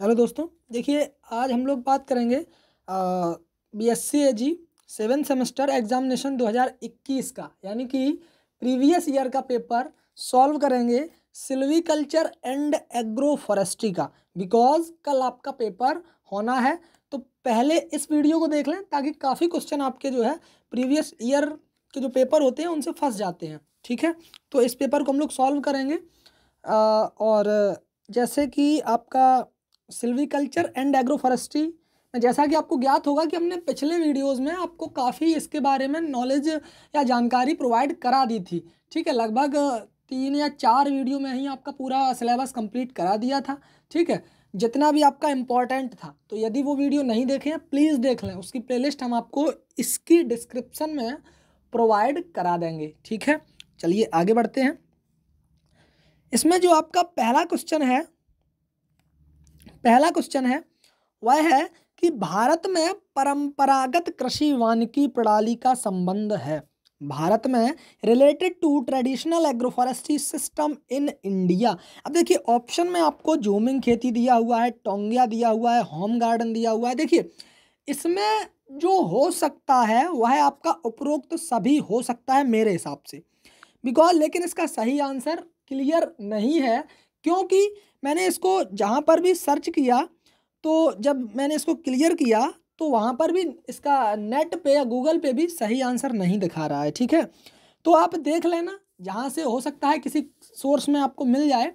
hello दोस्तों देखिए आज हम लोग बात करेंगे B S C A G seven semester examination 2021 का यानी कि प्रीवियस ईयर का पेपर सॉल्व करेंगे सिल्वीकल्चर एंड एग्रो फॉरेस्ट्री का बिकॉज कल आपका पेपर होना है तो पहले इस वीडियो को देख लें ताकि काफ़ी क्वेश्चन आपके जो है प्रीवियस ईयर के जो पेपर होते हैं उनसे फंस जाते हैं ठीक है तो इस पेपर को हम लोग सॉल्व करेंगे आ, और जैसे कि आपका सिल्वीकल्चर एंड एग्रोफॉरेस्ट्री जैसा कि आपको ज्ञात होगा कि हमने पिछले वीडियोस में आपको काफ़ी इसके बारे में नॉलेज या जानकारी प्रोवाइड करा दी थी ठीक है लगभग तीन या चार वीडियो में ही आपका पूरा सिलेबस कंप्लीट करा दिया था ठीक है जितना भी आपका इम्पॉर्टेंट था तो यदि वो वीडियो नहीं देखे हैं प्लीज़ देख लें उसकी प्ले हम आपको इसकी डिस्क्रिप्सन में प्रोवाइड करा देंगे ठीक है चलिए आगे बढ़ते हैं इसमें जो आपका पहला क्वेश्चन है पहला क्वेश्चन है वह है कि भारत में परंपरागत कृषि वानिकी प्रणाली का संबंध है भारत में related to traditional agroforestry system in India अब देखिए ऑप्शन में आपको जूमिंग खेती दिया हुआ है टोंगिया दिया हुआ है होम गार्डन दिया हुआ है देखिए इसमें जो हो सकता है वह आपका उपरोक्त तो सभी हो सकता है मेरे हिसाब से बिकॉज लेकिन इसका सही आंसर क्लियर नहीं है क्योंकि मैंने इसको जहाँ पर भी सर्च किया तो जब मैंने इसको क्लियर किया तो वहाँ पर भी इसका नेट पे या गूगल पे भी सही आंसर नहीं दिखा रहा है ठीक है तो आप देख लेना जहाँ से हो सकता है किसी सोर्स में आपको मिल जाए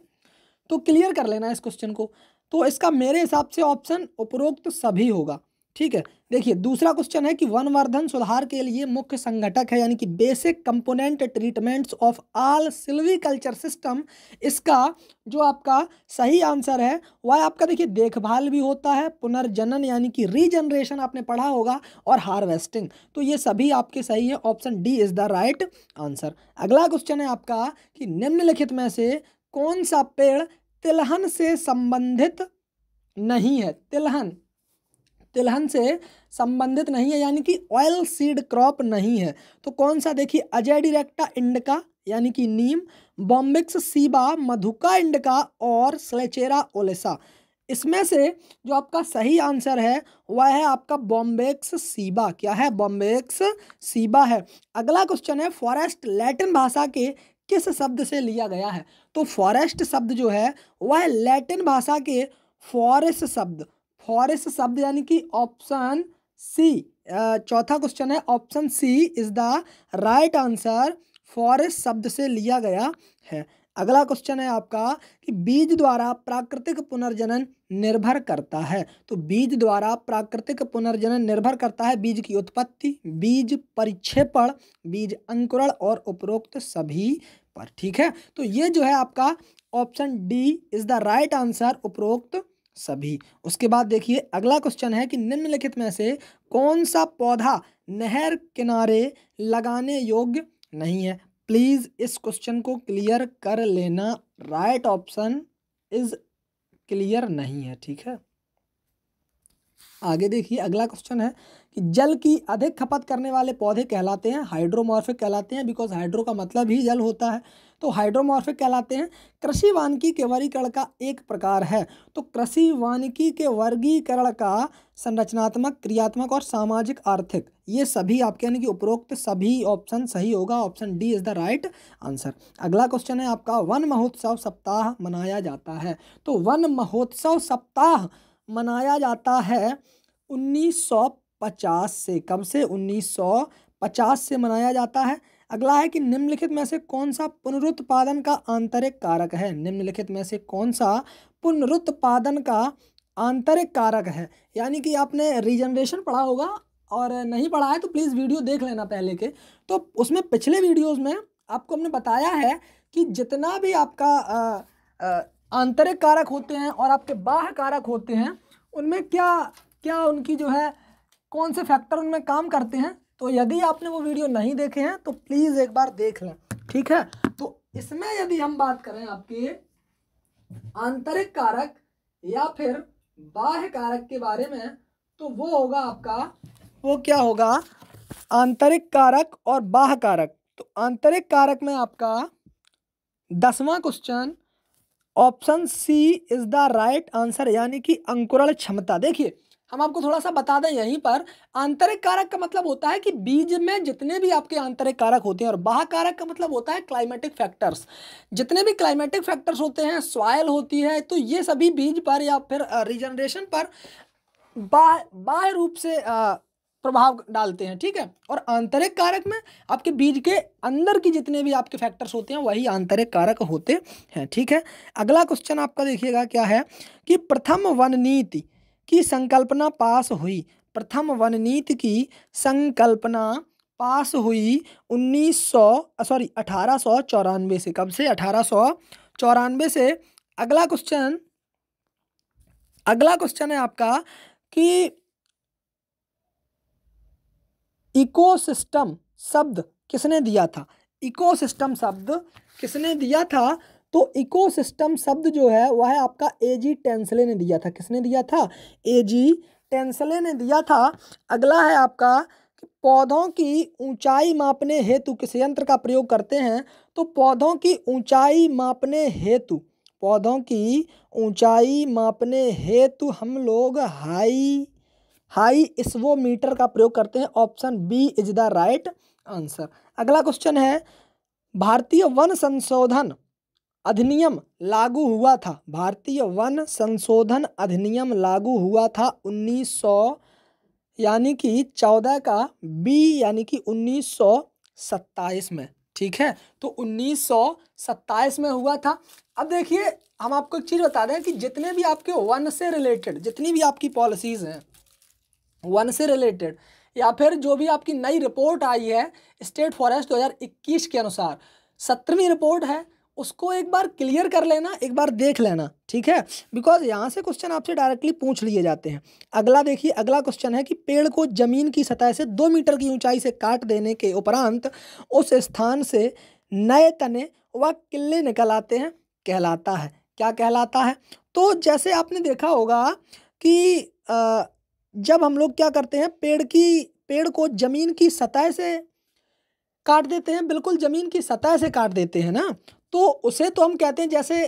तो क्लियर कर लेना इस क्वेश्चन को तो इसका मेरे हिसाब से ऑप्शन उपरोक्त तो सभी होगा ठीक है देखिए दूसरा क्वेश्चन है कि वनवर्धन सुधार के लिए मुख्य संगठक है यानी कि basic component treatments of all silviculture system इसका जो आपका सही आंसर है वह आपका देखिए देखभाल भी होता है पुनर्जनन यानी कि रीजनरेशन आपने पढ़ा होगा और हार्वेस्टिंग तो ये सभी आपके सही है option D is the right answer अगला क्वेश्चन है आपका कि निम्नलिखित में से कौन सा पेड़ तिलहन से संबंधित नहीं है तिलहन तिलहन से संबंधित नहीं है यानी कि ऑयल सीड क्रॉप नहीं है तो कौन सा देखिए अजय डिरेक्टा इंडका यानी कि नीम बॉम्बिक्स सीबा मधुका इंडका और स्लेचेरा ओलेसा इसमें से जो आपका सही आंसर है वह है आपका बॉम्बेक्स सीबा क्या है बॉम्बेक्स सीबा है अगला क्वेश्चन है फॉरेस्ट लैटिन भाषा के किस शब्द से लिया गया है तो फॉरेस्ट शब्द जो है वह लैटिन भाषा के फॉरेस्ट शब्द फॉरेस्ट शब्द यानी कि ऑप्शन सी चौथा क्वेश्चन है option C is the right answer forest शब्द से लिया गया है अगला क्वेश्चन है आपका कि बीज द्वारा प्राकृतिक पुनर्जनन निर्भर करता है तो बीज द्वारा प्राकृतिक पुनर्जनन निर्भर करता है बीज की उत्पत्ति बीज परिक्षेपण बीज अंकुरण और उपरोक्त सभी पर ठीक है तो ये जो है आपका option D is the right answer उपरोक्त सभी उसके बाद देखिए अगला क्वेश्चन है कि निम्नलिखित में से कौन सा पौधा नहर किनारे लगाने योग्य नहीं है प्लीज़ इस क्वेश्चन को क्लियर कर लेना राइट ऑप्शन इज क्लियर नहीं है ठीक है आगे देखिए अगला क्वेश्चन है कि जल की अधिक खपत करने वाले पौधे कहलाते हैं हाइड्रोमॉर्फिक कहलाते हैं बिकॉज हाइड्रो का मतलब ही जल होता है तो हाइड्रोमॉर्फिक कहलाते हैं कृषि वानकी के वर्गीकरण का एक प्रकार है तो कृषि वानकी के वर्गीकरण का संरचनात्मक क्रियात्मक और सामाजिक आर्थिक ये सभी आपके यानी कि उपरोक्त सभी ऑप्शन सही होगा option D is the right answer अगला क्वेश्चन है आपका वन महोत्सव सप्ताह मनाया जाता है तो वन महोत्सव सप्ताह मनाया जाता है 1950 से कब से 1950 से मनाया जाता है अगला है कि निम्नलिखित में से कौन सा पुनरुत्पादन का आंतरिक कारक है निम्नलिखित में से कौन सा पुनरुत्पादन का आंतरिक कारक है यानी कि आपने रिजनरेशन पढ़ा होगा और नहीं पढ़ा है तो प्लीज़ वीडियो देख लेना पहले के तो उसमें पिछले वीडियोज़ में आपको हमने बताया है कि जितना भी आपका आंतरिक कारक होते हैं और आपके बाह्य कारक होते हैं उनमें क्या क्या उनकी जो है कौन से फैक्टर उनमें काम करते हैं तो यदि आपने वो वीडियो नहीं देखे हैं तो प्लीज़ एक बार देख लें ठीक है तो इसमें यदि हम बात करें आपके आंतरिक कारक या फिर बाह्य कारक के बारे में तो वो होगा आपका वो क्या होगा आंतरिक कारक और बाह्य कारक तो आंतरिक कारक में आपका दसवां question option C is the right answer यानी कि अंकुरण क्षमता देखिए हम आपको थोड़ा सा बता दें यहीं पर आंतरिक कारक का मतलब होता है कि बीज में जितने भी आपके आंतरिक कारक होते हैं और बाह कारक का मतलब होता है क्लाइमेटिक फैक्टर्स जितने भी क्लाइमेटिक फैक्टर्स होते हैं सॉयल होती है तो ये सभी बीज पर या फिर रिजनरेशन पर बाह बाह्य रूप से आ, प्रभाव डालते हैं ठीक है और आंतरिक कारक में आपके बीज के अंदर की जितने भी आपके फैक्टर्स होते हैं वही आंतरिक कारक होते हैं ठीक है अगला क्वेश्चन आपका देखिएगा क्या है कि प्रथम वन नीति की संकल्पना पास हुई प्रथम वन नीति की संकल्पना पास हुई 1900 सॉरी अठारह से कब से अठारह से अगला क्वेश्चन अगला क्वेश्चन है आपका कि इकोसिस्टम शब्द किसने दिया था इकोसिस्टम शब्द किसने दिया था तो इकोसिस्टम शब्द जो है वह है आपका ए जी टेंसले ने दिया था किसने दिया था ए जी टेंसले ने दिया था अगला है आपका पौधों की ऊंचाई मापने हेतु किस यंत्र का प्रयोग करते हैं तो पौधों की ऊंचाई मापने हेतु पौधों की ऊंचाई मापने हेतु हम लोग हाई हाई मीटर का प्रयोग करते हैं option B is the right answer अगला क्वेश्चन है भारतीय वन संशोधन अधिनियम लागू हुआ था भारतीय वन संशोधन अधिनियम लागू हुआ था 1900 यानी कि 14 का बी यानी कि 1927 में ठीक है तो 1927 में हुआ था अब देखिए हम आपको एक चीज़ बता दें कि जितने भी आपके वन से रिलेटेड जितनी भी आपकी पॉलिसीज़ हैं वन से रिलेटेड या फिर जो भी आपकी नई रिपोर्ट आई है स्टेट फॉरेस्ट 2021 के अनुसार सत्रहवीं रिपोर्ट है उसको एक बार क्लियर कर लेना एक बार देख लेना ठीक है बिकॉज यहाँ से क्वेश्चन आपसे डायरेक्टली पूछ लिए जाते हैं अगला देखिए अगला क्वेश्चन है कि पेड़ को जमीन की सतह से दो मीटर की ऊंचाई से काट देने के उपरांत उस स्थान से नए तने व किले निकल आते हैं कहलाता है क्या कहलाता है तो जैसे आपने देखा होगा कि आ, जब हम लोग क्या करते हैं पेड़ की पेड़ को ज़मीन की सतह से काट देते हैं बिल्कुल ज़मीन की सतह से काट देते हैं ना तो उसे तो हम कहते हैं जैसे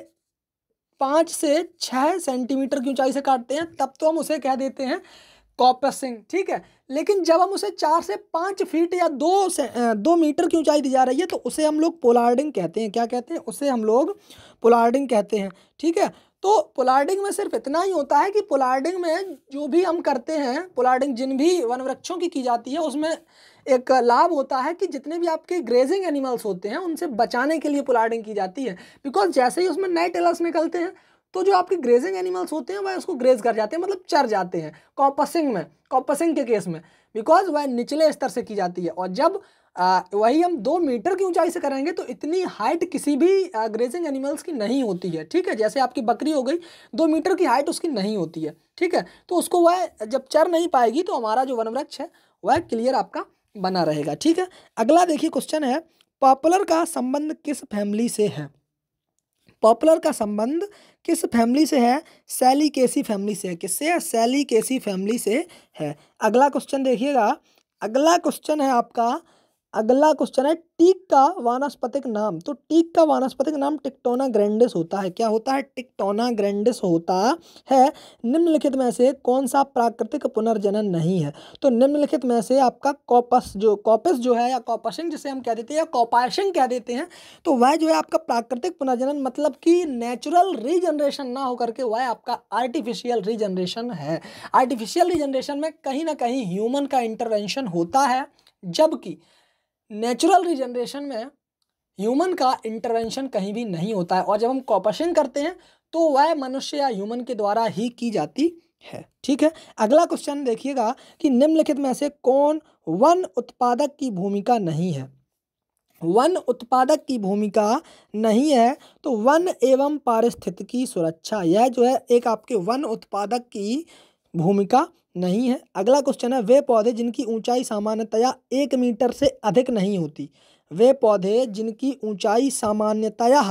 पाँच से छः सेंटीमीटर की ऊंचाई से काटते हैं तब तो हम उसे कह देते हैं कॉपसिंग ठीक है लेकिन जब हम उसे चार से पाँच फीट या दो से दो मीटर की ऊंचाई दी जा रही है तो उसे हम लोग पोलार्डिंग कहते हैं क्या कहते हैं उसे हम लोग पोलार्डिंग कहते हैं ठीक है तो पोलार्डिंग में सिर्फ इतना ही होता है कि पोलार्डिंग में जो भी हम करते हैं पोलार्डिंग जिन भी वन वृक्षों की की जाती है उसमें एक लाभ होता है कि जितने भी आपके ग्रेजिंग एनिमल्स होते हैं उनसे बचाने के लिए पोलार्डिंग की जाती है बिकॉज जैसे ही उसमें नए टेलर्स निकलते हैं तो जो आपके ग्रेजिंग एनिमल्स होते हैं वह उसको ग्रेज कर जाते हैं मतलब चर जाते हैं कॉपसिंग में कॉपसिंग के केस में बिकॉज वह निचले स्तर से की जाती है और जब वही हम दो मीटर की ऊंचाई से करेंगे तो इतनी हाइट किसी भी ग्रेजिंग एनिमल्स की नहीं होती है ठीक है जैसे आपकी बकरी हो गई दो मीटर की हाइट उसकी नहीं होती है ठीक है तो उसको वह जब चर नहीं पाएगी तो हमारा जो वन वृक्ष है वह क्लियर आपका बना रहेगा ठीक है अगला देखिए क्वेश्चन है पॉपुलर का संबंध किस फैमिली से है पॉपुलर का संबंध किस फैमिली से है सैली केसी फैमिली से है किससे है सैली केसी फैमिली से है अगला क्वेश्चन देखिएगा अगला क्वेश्चन है आपका अगला क्वेश्चन है टीक का वानस्पतिक नाम तो टीक का वानस्पतिक नाम टिक्टोना ग्रैंडिस होता है क्या होता है टिक्टोना ग्रैंडिस होता है निम्नलिखित में से कौन सा प्राकृतिक पुनर्जनन नहीं है तो निम्नलिखित में से आपका कॉपस जो कॉपस जो है या कॉपसिंग जिसे हम कह देते हैं या कॉपाशिंग कह देते हैं तो वह जो है आपका प्राकृतिक पुनर्जनन मतलब कि नेचुरल रीजनरेशन ना होकर के वह आपका आर्टिफिशियल रीजनरेशन है आर्टिफिशियल रीजनरेशन में कहीं ना कहीं ह्यूमन का इंटरवेंशन होता है जबकि नेचुरल रिजनरेशन में ह्यूमन का इंटरवेंशन कहीं भी नहीं होता है और जब हम कॉपसिंग करते हैं तो वह मनुष्य या ह्यूमन के द्वारा ही की जाती है ठीक है अगला क्वेश्चन देखिएगा कि निम्नलिखित में से कौन वन उत्पादक की भूमिका नहीं है वन उत्पादक की भूमिका नहीं है तो वन एवं पारिस्थितिकी सुरक्षा यह जो है एक आपके वन उत्पादक की भूमिका नहीं है अगला क्वेश्चन है वे पौधे जिनकी ऊंचाई सामान्यतया एक मीटर से अधिक नहीं होती वे पौधे जिनकी ऊंचाई सामान्यतया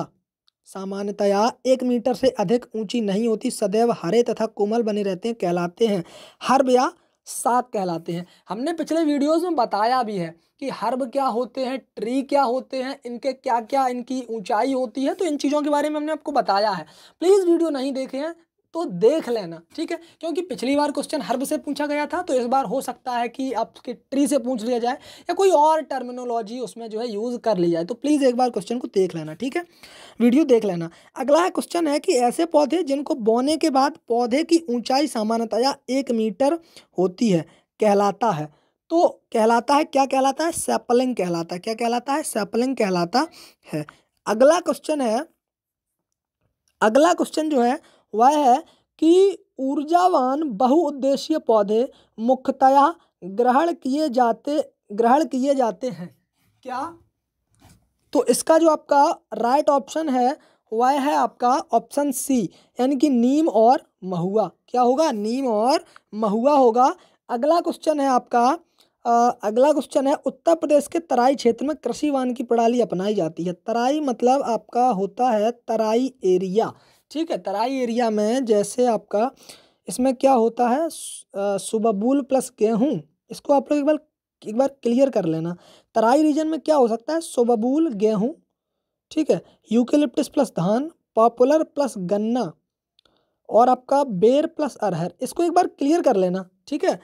सामान्यतया एक मीटर से अधिक ऊंची नहीं होती सदैव हरे तथा कोमल बने रहते हैं कहलाते हैं हर्ब या साग कहलाते हैं हमने पिछले वीडियोस में बताया भी है कि हर्ब क्या होते हैं ट्री क्या होते हैं इनके क्या क्या इनकी ऊंचाई होती है तो इन चीज़ों के बारे में हमने आपको बताया है प्लीज़ वीडियो नहीं देखे हैं तो देख लेना ठीक है क्योंकि पिछली बार क्वेश्चन हर्ब से पूछा गया था तो इस बार हो सकता है कि आपके ट्री से पूछ लिया जाए या कोई और टर्मिनोलॉजी उसमें जो है यूज़ कर ली जाए तो प्लीज़ एक बार क्वेश्चन को देख लेना ठीक है वीडियो देख लेना अगला क्वेश्चन है कि ऐसे पौधे जिनको बोने के बाद पौधे की ऊँचाई सामान्यतया एक मीटर होती है कहलाता है तो कहलाता है क्या कहलाता है सैपलिंग कहलाता है क्या कहलाता है सैपलिंग कहलाता है अगला क्वेश्चन है अगला क्वेश्चन जो है वह है कि ऊर्जावान बहुउद्देशीय पौधे मुख्यतया ग्रहण किए जाते ग्रहण किए जाते हैं क्या तो इसका जो आपका राइट ऑप्शन है वह है आपका ऑप्शन सी यानी कि नीम और महुआ क्या होगा नीम और महुआ होगा अगला क्वेश्चन है आपका आ, अगला क्वेश्चन है उत्तर प्रदेश के तराई क्षेत्र में कृषि वानिकी प्रणाली अपनाई जाती है तराई मतलब आपका होता है तराई एरिया ठीक है तराई एरिया में जैसे आपका इसमें क्या होता है सुबबूल प्लस गेहूँ इसको आप लोग एक बार एक बार क्लियर कर लेना तराई रीजन में क्या हो सकता है सुबबुल गेहूँ ठीक है यूकेलिप्टिस प्लस धान पॉपुलर प्लस गन्ना और आपका बेर प्लस अरहर इसको एक बार क्लियर कर लेना ठीक है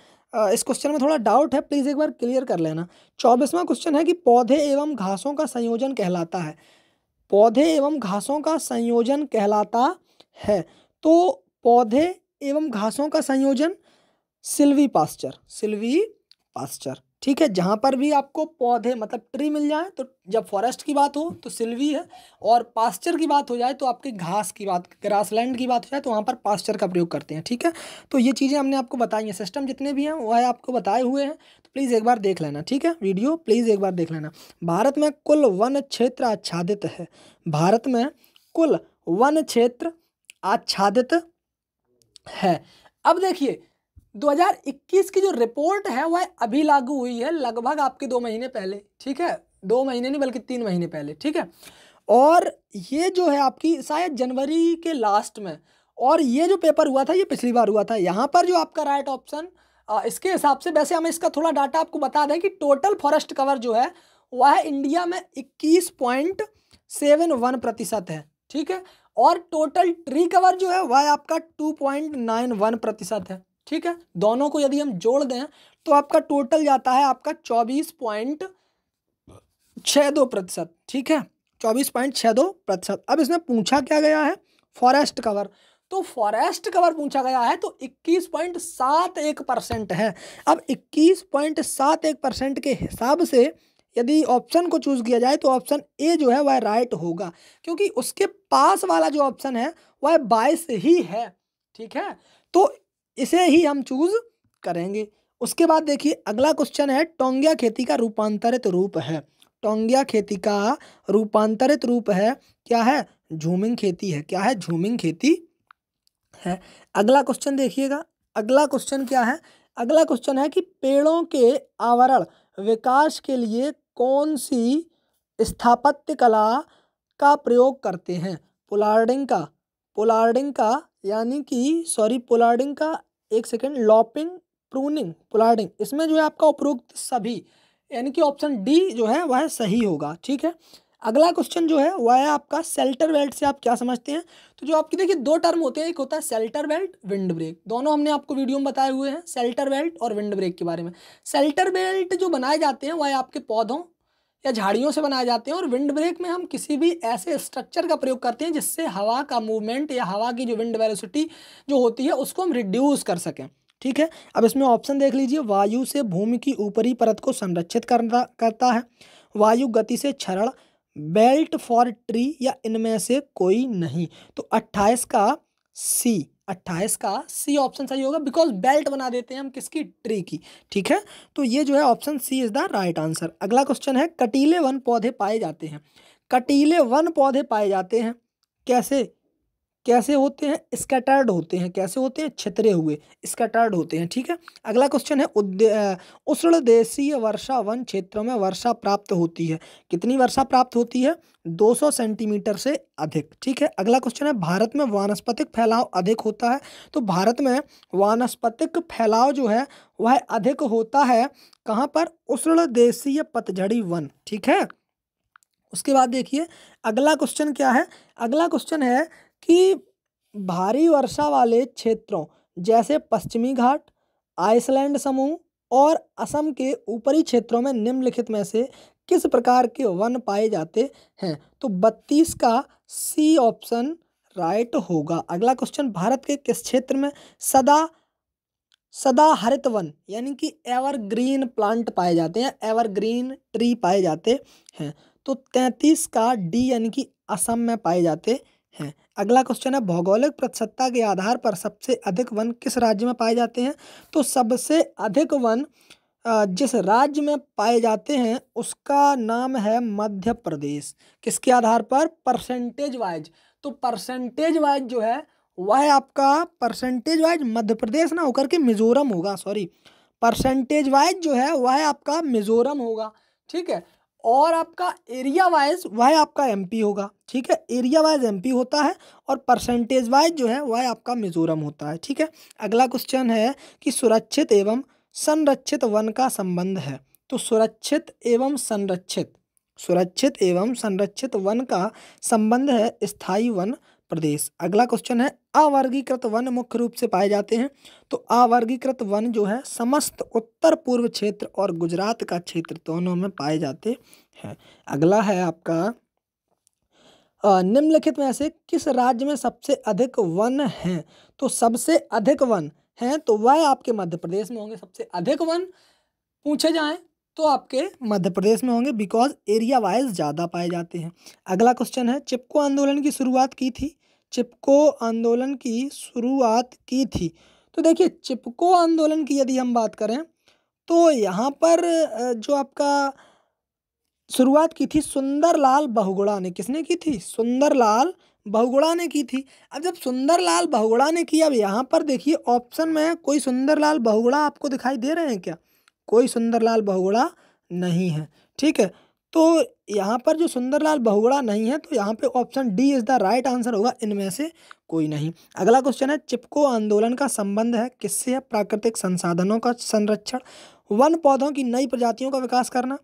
इस क्वेश्चन में थोड़ा डाउट है प्लीज़ एक बार क्लियर कर लेना चौबीसवां क्वेश्चन है कि पौधे एवं घासों का संयोजन कहलाता है पौधे एवं घासों का संयोजन कहलाता है तो पौधे एवं घासों का संयोजन सिल्वी पास्चर सिल्वी पास्चर ठीक है जहाँ पर भी आपको पौधे मतलब ट्री मिल जाए तो जब फॉरेस्ट की बात हो तो सिल्वी है और पास्चर की बात हो जाए तो आपके घास की बात ग्रासलैंड की बात हो जाए तो वहाँ पर पास्चर का प्रयोग करते हैं ठीक है तो ये चीज़ें हमने आपको बताई हैं सिस्टम जितने भी हैं वह आपको बताए हुए हैं तो प्लीज़ एक बार देख लेना ठीक है वीडियो प्लीज़ एक बार देख लेना भारत में कुल वन क्षेत्र आच्छादित है भारत में कुल वन क्षेत्र आच्छादित है अब देखिए 2021 की जो रिपोर्ट है वह अभी लागू हुई है लगभग आपके दो महीने पहले ठीक है दो महीने नहीं बल्कि तीन महीने पहले ठीक है और ये जो है आपकी शायद जनवरी के लास्ट में और ये जो पेपर हुआ था ये पिछली बार हुआ था यहाँ पर जो आपका राइट ऑप्शन इसके हिसाब से वैसे हमें इसका थोड़ा डाटा आपको बता दें कि टोटल फॉरेस्ट कवर जो है वह इंडिया में इक्कीस पॉइंट सेवन वन प्रतिशत है ठीक है और टोटल ट्री कवर जो है वह आपका टू पॉइंट नाइन वन प्रतिशत है ठीक है दोनों को यदि हम जोड़ दें तो आपका टोटल जाता है आपका चौबीस पॉइंट छः दो प्रतिशत ठीक है चौबीस पॉइंट छः दो प्रतिशत अब इसमें पूछा क्या गया है फॉरेस्ट कवर तो फॉरेस्ट कवर पूछा गया है तो इक्कीस पॉइंट सात एक परसेंट है अब इक्कीस पॉइंट सात एक परसेंट के हिसाब से यदि ऑप्शन को चूज़ किया जाए तो ऑप्शन ए जो है वह राइट होगा क्योंकि उसके पास वाला जो ऑप्शन है वह बाईस ही है ठीक है तो इसे ही हम चूज करेंगे उसके बाद देखिए अगला क्वेश्चन है टोंगिया खेती का रूपांतरित रूप है टोंगिया खेती का रूपांतरित रूप है क्या है झूमिंग खेती है क्या है झूमिंग खेती है अगला क्वेश्चन देखिएगा अगला क्वेश्चन क्या है अगला क्वेश्चन है कि पेड़ों के आवरण विकास के लिए कौन सी स्थापत्य कला का प्रयोग करते हैं पोलार्डिंग का पोलार्डिंग का यानी कि सॉरी पोलार्डिंग का एक सेकेंड लॉपिंग प्रूनिंग पोलार्डिंग इसमें जो है आपका उपरोक्त सभी यानी कि ऑप्शन डी जो है वह सही होगा ठीक है अगला क्वेश्चन जो है वह है आपका सेल्टर बेल्ट से आप क्या समझते हैं तो जो आपकी देखिए दो टर्म होते हैं एक होता है सेल्टर बेल्ट विंड ब्रेक दोनों हमने आपको वीडियो में बताए हुए हैं सेल्टर बेल्ट और विंड ब्रेक के बारे में सेल्टर बेल्ट जो बनाए जाते हैं वह आपके पौधों या झाड़ियों से बनाए जाते हैं और विंड ब्रेक में हम किसी भी ऐसे स्ट्रक्चर का प्रयोग करते हैं जिससे हवा का मूवमेंट या हवा की जो विंड वेलोसिटी जो होती है उसको हम रिड्यूस कर सकें ठीक है अब इसमें ऑप्शन देख लीजिए वायु से भूमि की ऊपरी परत को संरक्षित करना करता है वायु गति से क्षरण बेल्ट फॉर ट्री या इनमें से कोई नहीं तो अट्ठाईस का सी अट्ठाईस का सी ऑप्शन सही होगा बिकॉज बेल्ट बना देते हैं हम किसकी ट्री की ठीक है तो ये जो है option C is the right answer अगला क्वेश्चन है कटीले वन पौधे पाए जाते हैं कटीले वन पौधे पाए जाते हैं कैसे कैसे होते हैं स्कैटर्ड होते हैं कैसे होते हैं छतरे हुए स्कैटर्ड होते हैं ठीक है अगला क्वेश्चन है उष्ण देशीय वर्षा वन क्षेत्रों में वर्षा प्राप्त होती है कितनी वर्षा प्राप्त होती है 200 सेंटीमीटर से अधिक ठीक है अगला क्वेश्चन है भारत में वानस्पतिक फैलाव अधिक होता है तो भारत में वानस्पतिक फैलाव जो है वह अधिक होता है कहाँ पर उष्ण देशीय पतझड़ी वन ठीक है उसके बाद देखिए अगला क्वेश्चन क्या है अगला क्वेश्चन है कि भारी वर्षा वाले क्षेत्रों जैसे पश्चिमी घाट आइसलैंड समूह और असम के ऊपरी क्षेत्रों में निम्नलिखित में से किस प्रकार के वन पाए जाते हैं तो बत्तीस का सी ऑप्शन राइट होगा अगला क्वेश्चन भारत के किस क्षेत्र में सदा सदा हरित वन यानी कि एवरग्रीन प्लांट पाए जाते हैं एवरग्रीन ट्री पाए जाते हैं तो तैंतीस का डी यानी कि असम में पाए जाते हैं अगला क्वेश्चन है भौगोलिक प्रतिशतता के आधार पर सबसे अधिक वन किस राज्य में पाए जाते हैं तो सबसे अधिक वन जिस राज्य में पाए जाते हैं उसका नाम है मध्य प्रदेश किसके आधार पर परसेंटेज वाइज तो परसेंटेज वाइज जो है वह आपका परसेंटेज वाइज मध्य प्रदेश ना होकर के मिजोरम होगा सॉरी परसेंटेज वाइज जो है वह आपका मिजोरम होगा ठीक है और आपका एरिया वाइज वह आपका एमपी होगा ठीक है एरिया वाइज एमपी होता है और परसेंटेज वाइज जो है वह आपका मिजोरम होता है ठीक है अगला क्वेश्चन है कि सुरक्षित एवं संरक्षित वन का संबंध है तो सुरक्षित एवं संरक्षित सुरक्षित एवं संरक्षित वन का संबंध है स्थाई वन प्रदेश अगला क्वेश्चन है अवर्गीकृत वन मुख्य रूप से पाए जाते हैं तो अवर्गीकृत वन जो है समस्त उत्तर पूर्व क्षेत्र और गुजरात का क्षेत्र दोनों में पाए जाते हैं अगला है आपका निम्नलिखित में से किस राज्य में सबसे अधिक वन हैं तो सबसे अधिक वन हैं तो वह आपके मध्य प्रदेश में होंगे सबसे अधिक वन पूछे जाएं तो आपके मध्य प्रदेश में होंगे बिकॉज एरिया वाइज ज़्यादा पाए जाते हैं अगला क्वेश्चन है चिपको आंदोलन की शुरुआत की थी चिपको आंदोलन की शुरुआत की थी तो देखिए चिपको आंदोलन की यदि हम बात करें तो यहाँ पर जो आपका शुरुआत की थी सुंदरलाल बहुगुड़ा ने किसने की थी सुंदरलाल बहुगुड़ा ने की थी अब जब सुंदरलाल बहुगुड़ा ने की अब यहाँ पर देखिए ऑप्शन में कोई सुंदरलाल बहुगुड़ा आपको दिखाई दे रहे हैं क्या कोई सुंदरलाल बहुगुड़ा नहीं है ठीक है तो यहाँ पर जो सुंदरलाल बहुगुणा नहीं है तो यहाँ पे option D is the right answer होगा इनमें से कोई नहीं अगला क्वेश्चन है चिपको आंदोलन का संबंध है किससे है प्राकृतिक संसाधनों का संरक्षण वन पौधों की नई प्रजातियों का विकास करना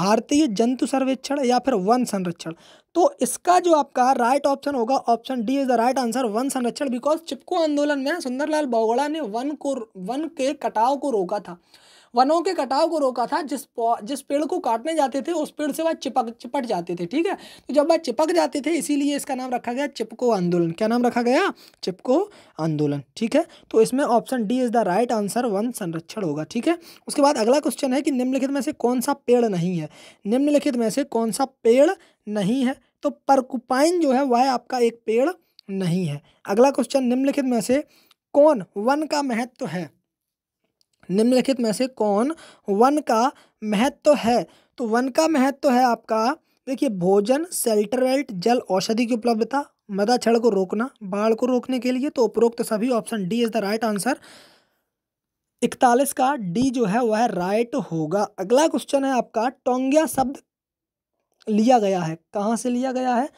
भारतीय जंतु सर्वेक्षण या फिर वन संरक्षण तो इसका जो आपका राइट ऑप्शन होगा option D is the right answer वन संरक्षण बिकॉज चिपको आंदोलन में सुंदरलाल बहुगुणा ने वन को वन के कटाव को रोका था वनों के कटाव को रोका था जिस जिस पेड़ को काटने जाते थे उस पेड़ से वह चिपक चिपट जाते थे ठीक है तो जब वह चिपक जाते थे इसीलिए इसका नाम रखा गया चिपको आंदोलन क्या नाम रखा गया चिपको आंदोलन ठीक है तो इसमें option D is the right answer वन संरक्षण होगा ठीक है उसके बाद अगला क्वेश्चन है कि निम्नलिखित में से कौन सा पेड़ नहीं है निम्नलिखित में से कौन सा पेड़ नहीं है तो परकुपाइन जो है वह आपका एक पेड़ नहीं है अगला क्वेश्चन निम्नलिखित में से कौन वन का महत्व तो है निम्नलिखित में से कौन वन का महत्व है तो वन का महत्व है आपका देखिए भोजन सेल्टरवेल्ट जल औषधि की उपलब्धता मदा छड़ को रोकना बाढ़ को रोकने के लिए तो उपरोक्त सभी option D is the right answer इकतालीस का डी जो है वह राइट होगा अगला क्वेश्चन है आपका टोंगिया शब्द लिया गया है कहाँ से लिया गया है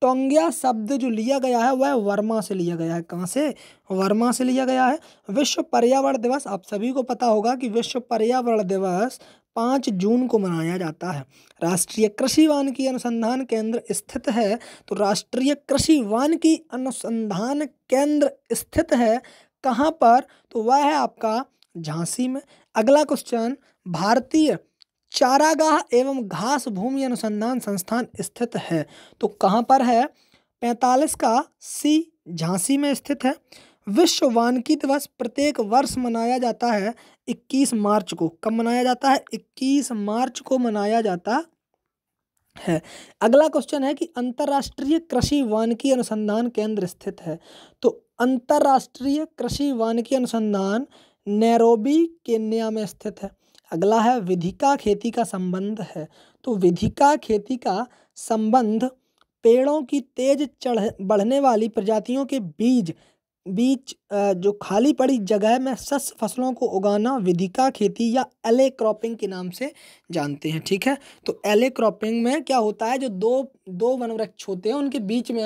टोंग्या शब्द जो लिया गया है वह वर्मा से लिया गया है कहाँ से वर्मा से लिया गया है विश्व पर्यावरण दिवस आप सभी को पता होगा कि विश्व पर्यावरण दिवस पाँच जून को मनाया जाता है राष्ट्रीय कृषि की अनुसंधान केंद्र स्थित है तो राष्ट्रीय कृषि की अनुसंधान केंद्र स्थित है कहाँ पर तो वह है आपका झांसी में अगला क्वेश्चन भारतीय चारागाह एवं घास भूमि अनुसंधान संस्थान स्थित है तो कहाँ पर है पैंतालीस का सी झांसी में स्थित है विश्व वानकी दिवस प्रत्येक वर्ष मनाया जाता है 21 मार्च को कब मनाया जाता है 21 मार्च को मनाया जाता है अगला क्वेश्चन है कि अंतर्राष्ट्रीय कृषि वानकी अनुसंधान केंद्र स्थित है तो अंतर्राष्ट्रीय कृषि वानकी अनुसंधान नैरोबी केन्या में स्थित है अगला है विधिका खेती का संबंध है तो विधिका खेती का संबंध पेड़ों की तेज चढ़ बढ़ने वाली प्रजातियों के बीज बीच जो खाली पड़ी जगह में सस फसलों को उगाना विधिका खेती या एले क्रॉपिंग के नाम से जानते हैं ठीक है तो एले क्रॉपिंग में क्या होता है जो दो दो वन वृक्ष होते हैं उनके बीच में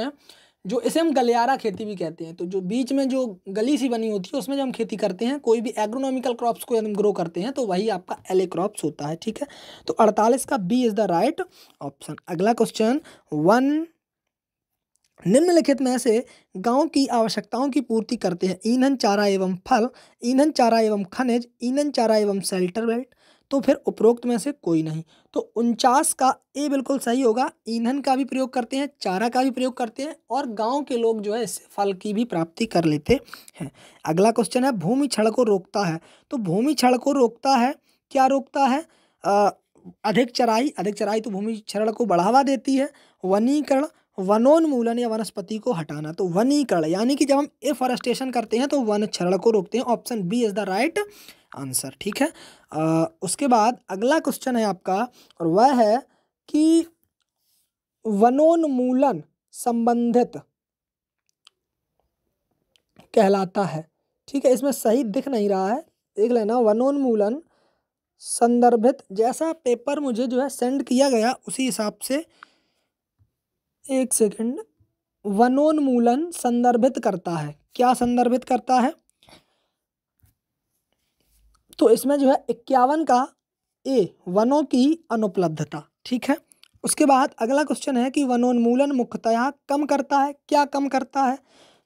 जो इसे हम गलियारा खेती भी कहते हैं तो जो बीच में जो गली सी बनी होती है उसमें जब हम खेती करते हैं कोई भी एग्रोनॉमिकल क्रॉप्स को हम ग्रो करते हैं तो वही आपका एले क्रॉप्स होता है ठीक है तो अड़तालीस का B is the right option अगला क्वेश्चन वन निम्नलिखित में से गांव की आवश्यकताओं की पूर्ति करते हैं ईंधन चारा एवं फल ईंधन चारा एवं खनिज ईंधन चारा एवं सेल्टर बेल्ट तो फिर उपरोक्त में से कोई नहीं तो उनचास का ए बिल्कुल सही होगा ईंधन का भी प्रयोग करते हैं चारा का भी प्रयोग करते हैं और गांव के लोग जो है इससे फल की भी प्राप्ति कर लेते हैं अगला क्वेश्चन है भूमि क्षण को रोकता है तो भूमि क्षण को रोकता है क्या रोकता है आ, अधिक चराई अधिक चराई तो भूमि क्षरण को बढ़ावा देती है वनीकरण वनोन्मूलन या वनस्पति को हटाना तो वनीकरण यानी कि जब हम एफॉरेस्टेशन करते हैं तो वन क्षरण को रोकते हैं option B is the right answer ठीक है आ, उसके बाद अगला क्वेश्चन है आपका और वह है कि वनोन्मूलन संबंधित कहलाता है ठीक है इसमें सही दिख नहीं रहा है देख लेना वनोन्मूलन संदर्भित जैसा पेपर मुझे जो है सेंड किया गया उसी हिसाब से एक सेकंड वनोन्मूलन संदर्भित करता है क्या संदर्भित करता है तो इसमें जो है इक्यावन का ए वनों की अनुपलब्धता ठीक है उसके बाद अगला क्वेश्चन है कि वनोन्मूलन मुख्यतया कम करता है क्या कम करता है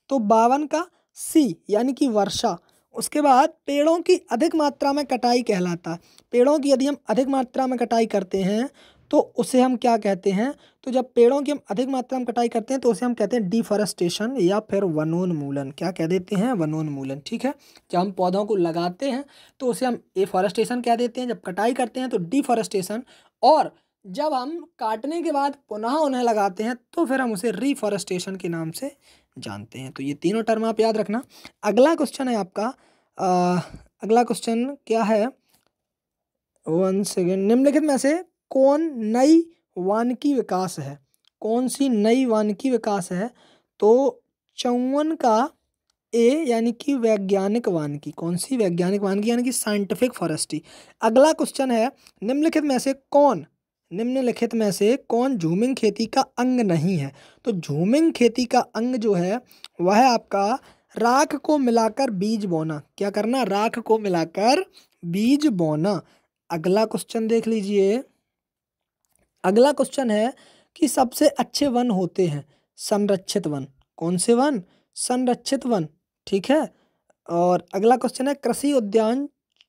तो बावन का सी यानी कि वर्षा उसके बाद पेड़ों की अधिक मात्रा में कटाई कहलाता है पेड़ों की यदि हम अधिक मात्रा में कटाई करते हैं तो उसे हम क्या कहते हैं तो जब पेड़ों की हम अधिक मात्रा में कटाई करते हैं तो उसे हम कहते हैं डिफॉरेस्टेशन या फिर वनोन्मूलन क्या कह देते हैं वनोन्मूलन ठीक है जब हम पौधों को लगाते हैं तो उसे हम एफॉरेस्टेशन कह देते हैं जब कटाई करते हैं तो डिफॉरेस्टेशन और जब हम काटने के बाद पुनः उन्हें लगाते हैं तो फिर हम उसे रिफॉरेस्टेशन के नाम से जानते हैं तो ये तीनों टर्म आप याद रखना अगला क्वेश्चन है आपका आ, अगला क्वेश्चन क्या है वन सेकेंड निम्नलिखित में से कौन नई वानकी विकास है कौन सी नई वानकी विकास है तो चौवन का ए यानी कि वैज्ञानिक वानकी कौन सी वैज्ञानिक वानकी यानी कि साइंटिफिक फॉरेस्ट्री अगला क्वेश्चन है निम्नलिखित में से कौन निम्नलिखित में से कौन झूमिंग खेती का अंग नहीं है तो झूमिंग खेती का अंग जो है वह है आपका राख को मिलाकर बीज बोना क्या करना राख को मिलाकर बीज बोना अगला क्वेश्चन देख लीजिए अगला क्वेश्चन है कि सबसे अच्छे वन होते हैं संरक्षित वन कौन से वन संरक्षित वन ठीक है और अगला क्वेश्चन है कृषि उद्यान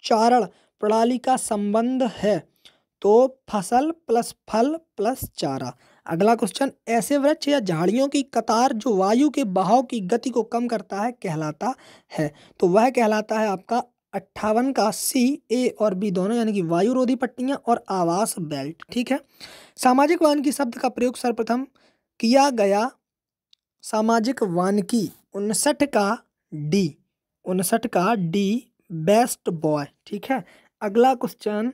चारण प्रणाली का संबंध है तो फसल प्लस फल प्लस चारा अगला क्वेश्चन ऐसे वृक्ष या झाड़ियों की कतार जो वायु के बहाव की गति को कम करता है कहलाता है तो वह कहलाता है आपका अट्ठावन का सी ए और बी दोनों यानी कि वायुरोधी पट्टियाँ और आवास बेल्ट ठीक है सामाजिक की शब्द का प्रयोग सर्वप्रथम किया गया सामाजिक की उनसठ का डी उनसठ का डी बेस्ट बॉय ठीक है अगला क्वेश्चन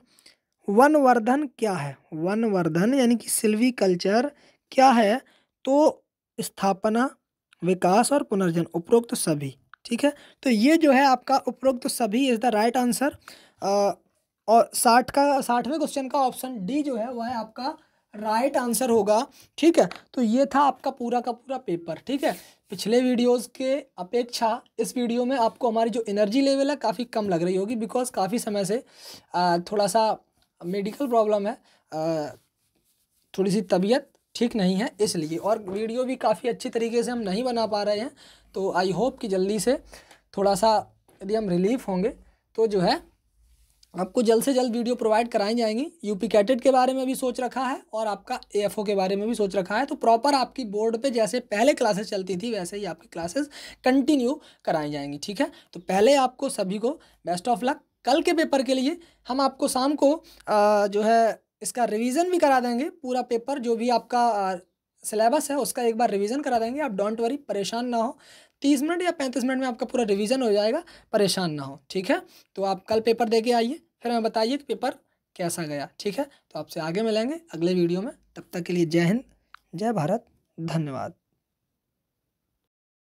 वनवर्धन क्या है वनवर्धन यानी कि सिल्वी कल्चर क्या है तो स्थापना विकास और पुनर्जन उपरोक्त सभी ठीक है तो ये जो है आपका उपरोक्त सभी इज़ द राइट आंसर और साठ का साठवें क्वेश्चन का ऑप्शन डी जो है वह है आपका राइट right आंसर होगा ठीक है तो ये था आपका पूरा का पूरा पेपर ठीक है पिछले वीडियोस के अपेक्षा इस वीडियो में आपको हमारी जो एनर्जी लेवल है काफ़ी कम लग रही होगी बिकॉज काफ़ी समय से थोड़ा सा मेडिकल प्रॉब्लम है थोड़ी सी तबीयत ठीक नहीं है इसलिए और वीडियो भी काफ़ी अच्छी तरीके से हम नहीं बना पा रहे हैं तो आई होप कि जल्दी से थोड़ा सा यदि हम रिलीफ होंगे तो जो है आपको जल्द से जल्द वीडियो प्रोवाइड कराई जाएंगी यूपी कैटेट के बारे में भी सोच रखा है और आपका एएफओ के बारे में भी सोच रखा है तो प्रॉपर आपकी बोर्ड पे जैसे पहले क्लासेस चलती थी वैसे ही आपकी क्लासेस कंटिन्यू कराई जाएंगी ठीक है तो पहले आपको सभी को बेस्ट ऑफ लक कल के पेपर के लिए हम आपको शाम को आ, जो है इसका रिवीजन भी करा देंगे पूरा पेपर जो भी आपका सिलेबस है उसका एक बार रिवीजन करा देंगे आप डोंट वरी परेशान ना हो तीस मिनट या पैंतीस मिनट में आपका पूरा रिवीजन हो जाएगा परेशान ना हो ठीक है तो आप कल पेपर दे के आइए फिर हमें बताइए कि पेपर कैसा गया ठीक है तो आपसे आगे मिलेंगे अगले वीडियो में तब तक के लिए जय हिंद जय भारत धन्यवाद